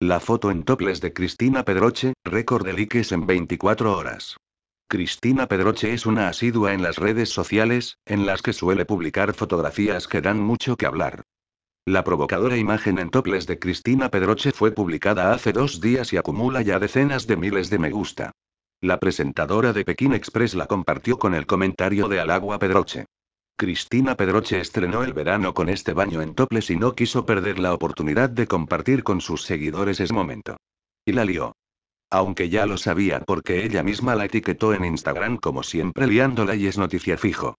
La foto en toples de Cristina Pedroche, récord de likes en 24 horas. Cristina Pedroche es una asidua en las redes sociales, en las que suele publicar fotografías que dan mucho que hablar. La provocadora imagen en toples de Cristina Pedroche fue publicada hace dos días y acumula ya decenas de miles de me gusta. La presentadora de Pekín Express la compartió con el comentario de Alagua Pedroche. Cristina Pedroche estrenó el verano con este baño en toples y no quiso perder la oportunidad de compartir con sus seguidores ese momento. Y la lió. Aunque ya lo sabía porque ella misma la etiquetó en Instagram como siempre liándola y es noticia fijo.